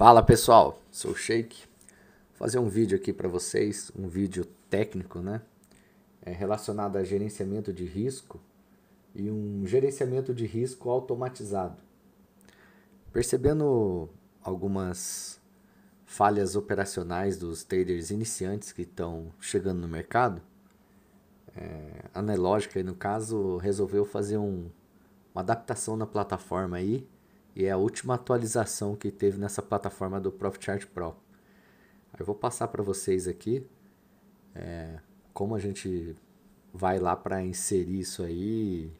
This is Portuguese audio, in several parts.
Fala pessoal, sou o Shake. Vou fazer um vídeo aqui para vocês, um vídeo técnico, né? É relacionado a gerenciamento de risco e um gerenciamento de risco automatizado. Percebendo algumas falhas operacionais dos traders iniciantes que estão chegando no mercado, é, a Nelogica, no caso, resolveu fazer um, uma adaptação na plataforma aí e é a última atualização que teve nessa plataforma do ProfitChart Pro. Eu vou passar para vocês aqui é, como a gente vai lá para inserir isso aí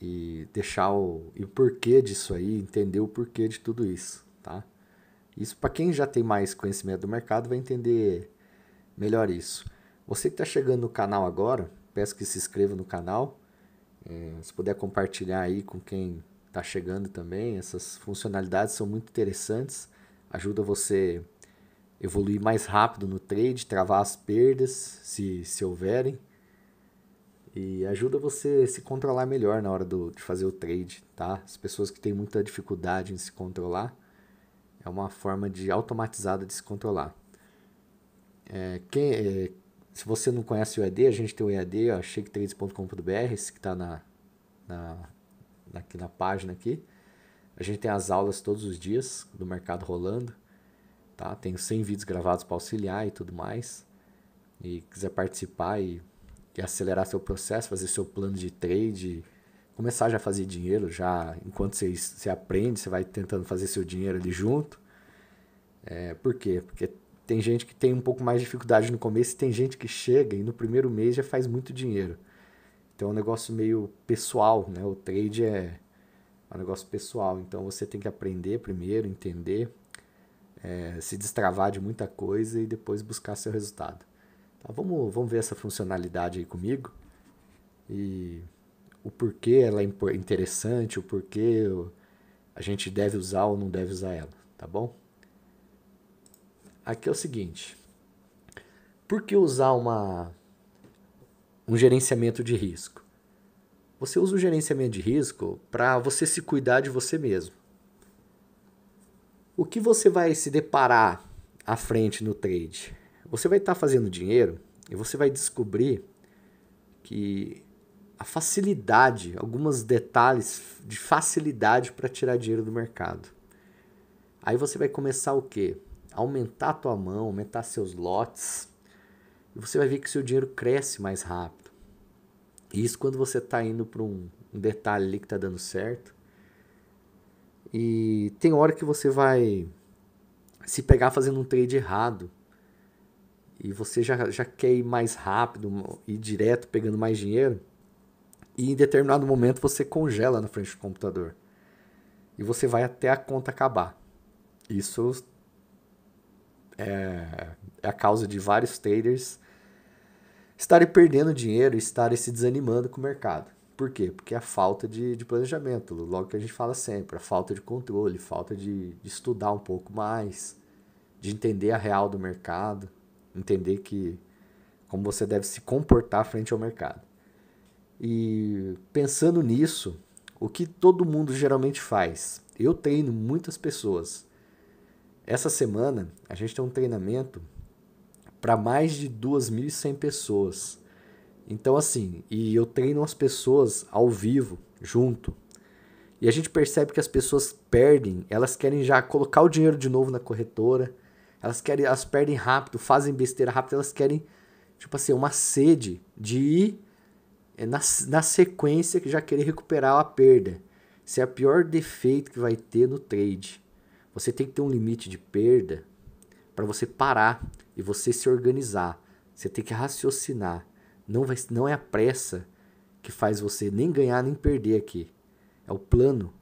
e deixar o, e o porquê disso aí, entender o porquê de tudo isso, tá? Isso para quem já tem mais conhecimento do mercado vai entender melhor isso. Você que está chegando no canal agora, peço que se inscreva no canal. É, se puder compartilhar aí com quem está chegando também. Essas funcionalidades são muito interessantes, ajuda você evoluir mais rápido no trade, travar as perdas, se, se houverem, e ajuda você se controlar melhor na hora do, de fazer o trade, tá? As pessoas que têm muita dificuldade em se controlar, é uma forma de automatizada de se controlar. É, quem, é, se você não conhece o EAD, a gente tem o EAD, trades.com.br esse que está na, na aqui na página aqui. A gente tem as aulas todos os dias do mercado rolando, tá? Tem 100 vídeos gravados para auxiliar e tudo mais. E quiser participar e, e acelerar seu processo, fazer seu plano de trade, começar já a fazer dinheiro, já enquanto você, você aprende, você vai tentando fazer seu dinheiro ali junto. É, por quê? Porque tem gente que tem um pouco mais de dificuldade no começo, e tem gente que chega e no primeiro mês já faz muito dinheiro. Então é um negócio meio pessoal, né? O trade é, é, um negócio pessoal, então você tem que aprender primeiro, entender, é, se destravar de muita coisa e depois buscar seu resultado. Tá, vamos, vamos ver essa funcionalidade aí comigo e o porquê ela é interessante, o porquê a gente deve usar ou não deve usar ela, tá bom? Aqui é o seguinte, por que usar uma um gerenciamento de risco. Você usa o gerenciamento de risco para você se cuidar de você mesmo. O que você vai se deparar à frente no trade? Você vai estar tá fazendo dinheiro e você vai descobrir que a facilidade, alguns detalhes de facilidade para tirar dinheiro do mercado. Aí você vai começar o quê? Aumentar a tua mão, aumentar seus lotes, e você vai ver que seu dinheiro cresce mais rápido. isso quando você está indo para um, detalhe ali que está dando certo. E tem hora que você vai se pegar fazendo um trade errado. E você já, já quer ir mais rápido, ir direto pegando mais dinheiro. E em determinado momento você congela na frente do computador. E você vai até a conta acabar. Isso é, é a causa de vários traders estarem perdendo dinheiro, estarem se desanimando com o mercado. Por quê? Porque a falta de, de planejamento, logo que a gente fala sempre, a falta de controle, falta de, de estudar um pouco mais, de entender a real do mercado, entender que como você deve se comportar frente ao mercado. E pensando nisso, o que todo mundo geralmente faz? Eu treino muitas pessoas. Essa semana a gente tem um treinamento para mais de 2.100 pessoas. Então, assim, e eu treino as pessoas ao vivo, junto. E a gente percebe que as pessoas perdem, elas querem já colocar o dinheiro de novo na corretora, elas querem, elas perdem rápido, fazem besteira rápido, elas querem, tipo assim, uma sede de ir eh, na, na sequência que já querer recuperar a perda. Isso é o pior defeito que vai ter no trade. Você tem que ter um limite de perda para você parar e você se organizar. Você tem que raciocinar. Não, vai, não é a pressa que faz você nem ganhar nem perder aqui. É o plano,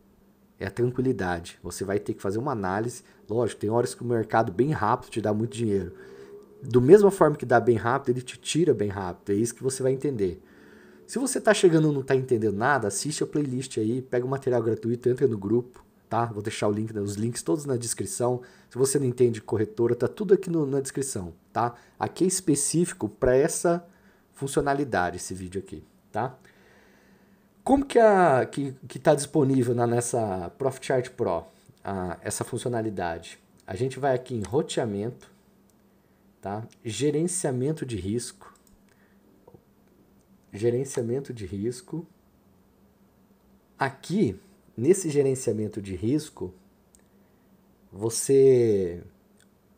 é a tranquilidade. Você vai ter que fazer uma análise. Lógico, tem horas que o mercado bem rápido te dá muito dinheiro. Do mesma forma que dá bem rápido, ele te tira bem rápido. É isso que você vai entender. Se você está chegando e não está entendendo nada, assiste a playlist aí, pega o material gratuito, entra no grupo tá? Vou deixar o link, né, os links todos na descrição. Se você não entende corretora, tá tudo aqui no, na descrição, tá? Aqui é específico para essa funcionalidade esse vídeo aqui, tá? Como que a que está disponível na, nessa ProfChart Pro a, essa funcionalidade? A gente vai aqui em roteamento, tá? Gerenciamento de risco, gerenciamento de risco. Aqui nesse gerenciamento de risco, você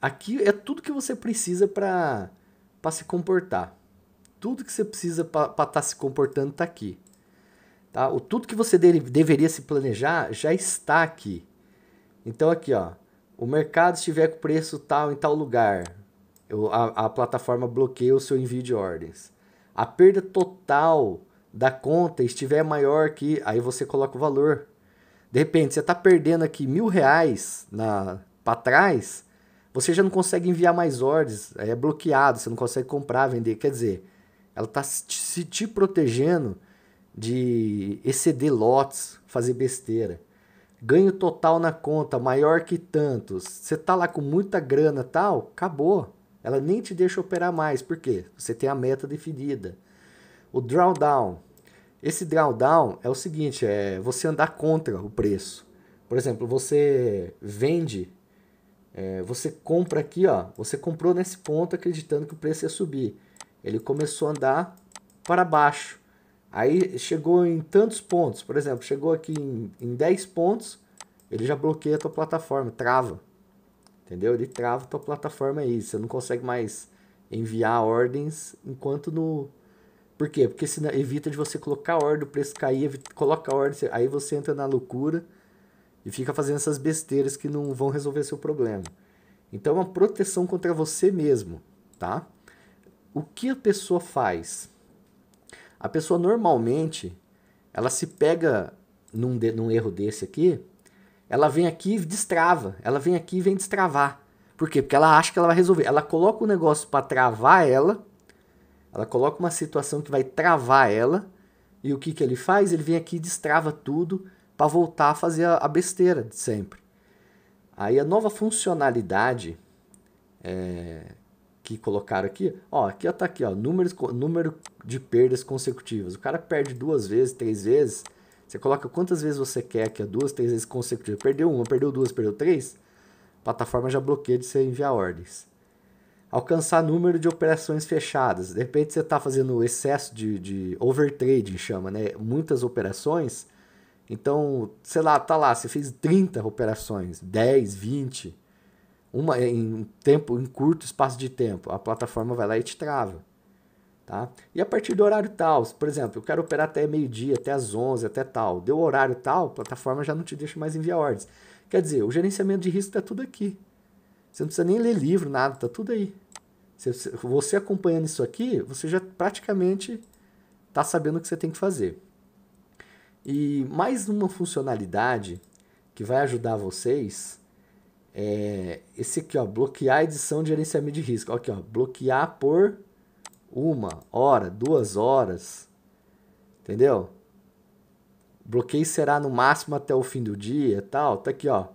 aqui é tudo que você precisa para para se comportar. Tudo que você precisa para estar tá se comportando está aqui. Tá? O tudo que você dele, deveria se planejar já está aqui. Então aqui, ó, o mercado estiver com preço tal em tal lugar, eu, a, a plataforma bloqueia o seu envio de ordens. A perda total da conta estiver maior que, aí você coloca o valor de repente, você está perdendo aqui mil reais para trás, você já não consegue enviar mais ordens, é bloqueado, você não consegue comprar, vender. Quer dizer, ela está se te protegendo de exceder lotes, fazer besteira. Ganho total na conta, maior que tantos. Você tá lá com muita grana tal, acabou. Ela nem te deixa operar mais, porque você tem a meta definida. O drawdown, esse drawdown é o seguinte, é você andar contra o preço. Por exemplo, você vende, é, você compra aqui, ó, você comprou nesse ponto acreditando que o preço ia subir. Ele começou a andar para baixo. Aí chegou em tantos pontos, por exemplo, chegou aqui em, em 10 pontos, ele já bloqueia a tua plataforma, trava. Entendeu? Ele trava a tua plataforma aí, você não consegue mais enviar ordens enquanto no por quê? Porque senão, evita de você colocar a ordem, o preço cair, evita, coloca a ordem, aí você entra na loucura e fica fazendo essas besteiras que não vão resolver seu problema. Então é uma proteção contra você mesmo, tá? O que a pessoa faz? A pessoa normalmente, ela se pega num, de, num erro desse aqui, ela vem aqui e destrava, ela vem aqui e vem destravar. Por quê? Porque ela acha que ela vai resolver. Ela coloca o negócio para travar ela, ela coloca uma situação que vai travar ela. E o que, que ele faz? Ele vem aqui e destrava tudo para voltar a fazer a, besteira de sempre. Aí a nova funcionalidade é, que colocaram aqui, ó, aqui está aqui, ó, número número de perdas consecutivas. O cara perde duas vezes, três vezes. Você coloca quantas vezes você quer aqui é duas, três vezes consecutivas. Perdeu uma, perdeu duas, perdeu três. A plataforma já bloqueia de você enviar ordens alcançar número de operações fechadas. De repente você está fazendo excesso de, de overtrading, chama, né? Muitas operações. Então, sei lá, tá lá, você fez 30 operações, 10, 20, uma em tempo, em curto espaço de tempo, a plataforma vai lá e te trava. Tá? E a partir do horário tal, por exemplo, eu quero operar até meio-dia, até as 11, até tal. Deu horário tal, a plataforma já não te deixa mais enviar ordens. Quer dizer, o gerenciamento de risco está tudo aqui. Você não precisa nem ler livro, nada, está tudo aí. Você, você acompanhando isso aqui, você já praticamente está sabendo o que você tem que fazer. E mais uma funcionalidade que vai ajudar vocês é esse aqui, ó, bloquear a edição de gerenciamento de risco. Aqui, ó, bloquear por uma hora, duas horas, entendeu? Bloqueio será no máximo até o fim do dia, tal. Tá aqui, ó.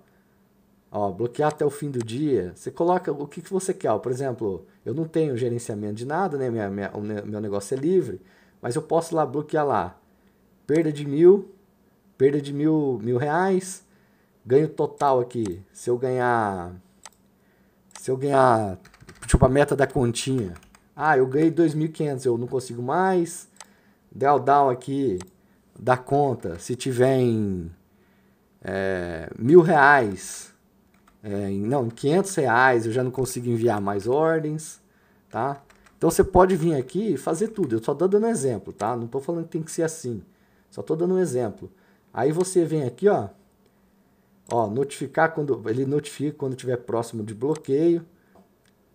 Ó, bloquear até o fim do dia. Você coloca o que, que você quer. por exemplo, eu não tenho gerenciamento de nada, né? Minha, minha, o meu negócio é livre, mas eu posso lá bloquear lá. Perda de mil, perda de mil, mil reais, ganho total aqui. Se eu ganhar. Se eu ganhar. Tipo a meta da continha. Ah, eu ganhei 2.500, eu não consigo mais. Del down aqui, dá conta. Se tiver em é, mil reais, é, em, não, em 500 reais eu já não consigo enviar mais ordens, tá? Então você pode vir aqui e fazer tudo. Eu só estou dando exemplo, tá? Não estou falando que tem que ser assim. Só estou dando um exemplo. Aí você vem aqui, ó. Ó, notificar quando. Ele notifica quando estiver próximo de bloqueio.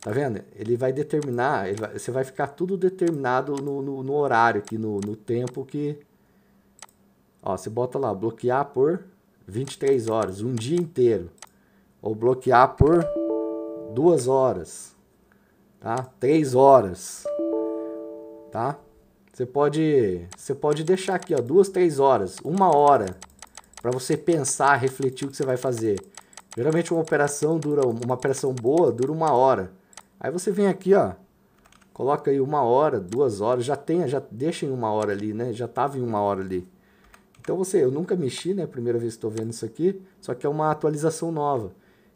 Tá vendo? Ele vai determinar. Ele vai, você vai ficar tudo determinado no, no, no horário aqui, no, no tempo que. Ó, você bota lá, bloquear por 23 horas, um dia inteiro ou bloquear por duas horas, tá? Três horas, tá? Você pode, você pode deixar aqui, ó, duas, três horas, uma hora, para você pensar, refletir o que você vai fazer. Geralmente uma operação dura, uma operação boa dura uma hora. Aí você vem aqui, ó, coloca aí uma hora, duas horas, já tenha, já deixa em uma hora ali, né? Já tava em uma hora ali. Então você, eu nunca mexi, né? Primeira vez que estou vendo isso aqui, só que é uma atualização nova.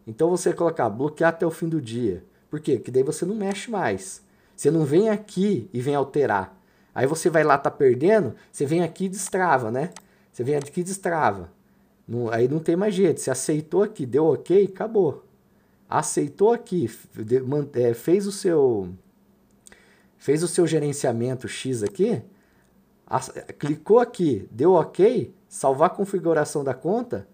Então você colocar bloquear até o fim do dia. Por quê? Porque daí você não mexe mais. Você não vem aqui e vem alterar. Aí você vai lá, tá perdendo, você vem aqui e destrava, né? Você vem aqui e destrava. Não, aí não tem mais jeito. Você aceitou aqui, deu ok, acabou. Aceitou aqui, de, é, fez o seu fez o seu gerenciamento X aqui, clicou aqui, deu ok, salvar a configuração da conta,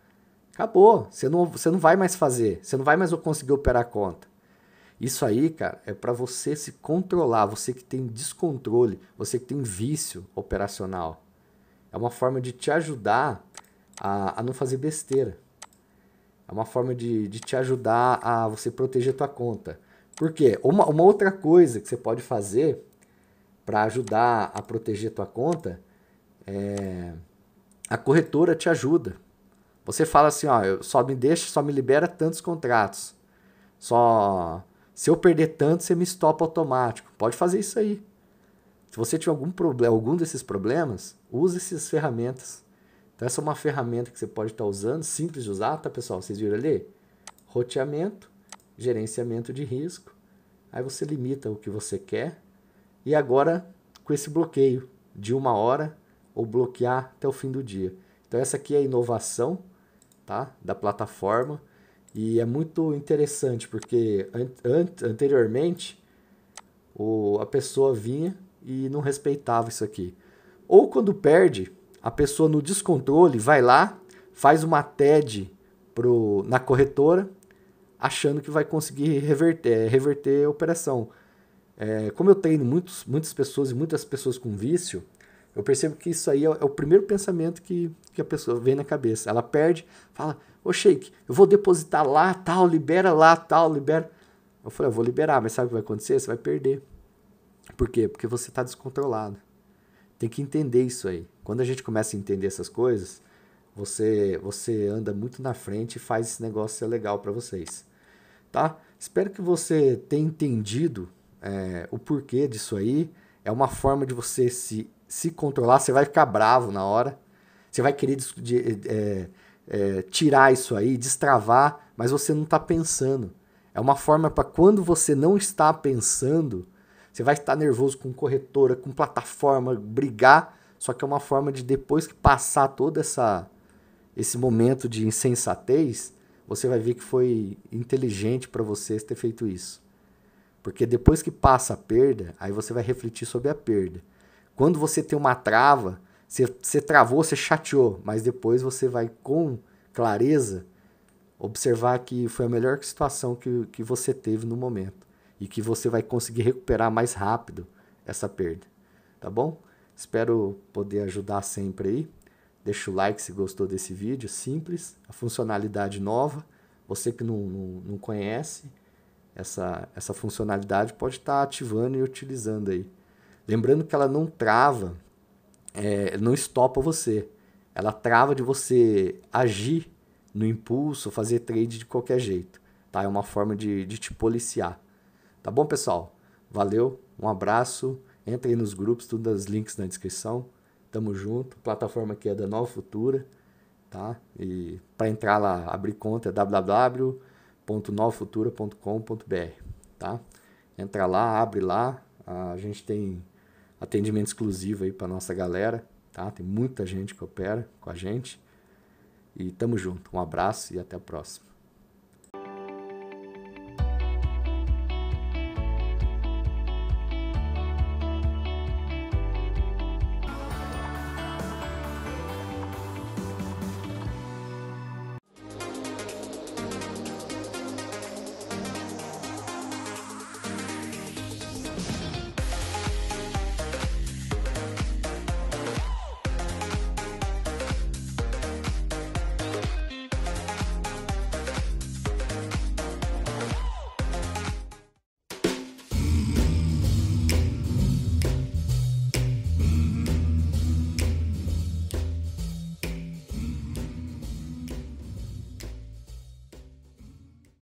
Acabou. Você não, você não vai mais fazer. Você não vai mais conseguir operar a conta. Isso aí, cara, é para você se controlar, você que tem descontrole, você que tem vício operacional. É uma forma de te ajudar a, a não fazer besteira. É uma forma de, de te ajudar a você proteger a tua conta. Por quê? Uma, uma outra coisa que você pode fazer para ajudar a proteger a tua conta é a corretora te ajuda. Você fala assim, ó, só me deixa, só me libera tantos contratos. Só se eu perder tanto, você me estopa automático. Pode fazer isso aí. Se você tiver algum problema, algum desses problemas, use essas ferramentas. Então essa é uma ferramenta que você pode estar usando, simples de usar, tá, pessoal? Vocês viram ali? Roteamento, gerenciamento de risco. Aí você limita o que você quer. E agora com esse bloqueio de uma hora ou bloquear até o fim do dia. Então essa aqui é a inovação tá? da plataforma. E é muito interessante porque an an anteriormente o, a pessoa vinha e não respeitava isso aqui. Ou quando perde, a pessoa no descontrole vai lá, faz uma TED pro, na corretora, achando que vai conseguir reverter, é, reverter a operação. É, como eu treino muitos, muitas pessoas e muitas pessoas com vício, eu percebo que isso aí é, é, o primeiro pensamento que, que a pessoa vem na cabeça. Ela perde, fala, ô shake eu vou depositar lá, tal, libera lá, tal, libera. Eu falei, eu vou liberar, mas sabe o que vai acontecer? Você vai perder. Por quê? Porque você está descontrolado. Tem que entender isso aí. Quando a gente começa a entender essas coisas, você você anda muito na frente e faz esse negócio ser legal para vocês. Tá? Espero que você tenha entendido é, o porquê disso aí. É uma forma de você se se controlar, você vai ficar bravo na hora, você vai querer é, é, tirar isso aí, destravar, mas você não está pensando. É uma forma para quando você não está pensando, você vai estar nervoso com corretora, com plataforma, brigar, só que é uma forma de depois que passar toda essa esse momento de insensatez, você vai ver que foi inteligente para você ter feito isso. Porque depois que passa a perda, aí você vai refletir sobre a perda. Quando você tem uma trava, você, você travou, você chateou, mas depois você vai com clareza observar que foi a melhor situação que, que você teve no momento e que você vai conseguir recuperar mais rápido essa perda, tá bom? Espero poder ajudar sempre aí. Deixa o like se gostou desse vídeo, simples, a funcionalidade nova. Você que não, não, não conhece essa, essa funcionalidade pode estar tá ativando e utilizando aí. Lembrando que ela não trava, é, não estopa você. Ela trava de você agir no impulso, fazer trade de qualquer jeito. Tá? É uma forma de, de te policiar. Tá bom, pessoal? Valeu, um abraço. Entre nos grupos, todos os links na descrição. Tamo junto. Plataforma que é da Nova Futura. Tá? E para entrar lá, abrir conta é www.novafutura.com.br, tá? Entra lá, abre lá. A gente tem atendimento exclusivo aí para nossa galera, tá? Tem muita gente que opera com a gente. E tamo junto. Um abraço e até a próxima.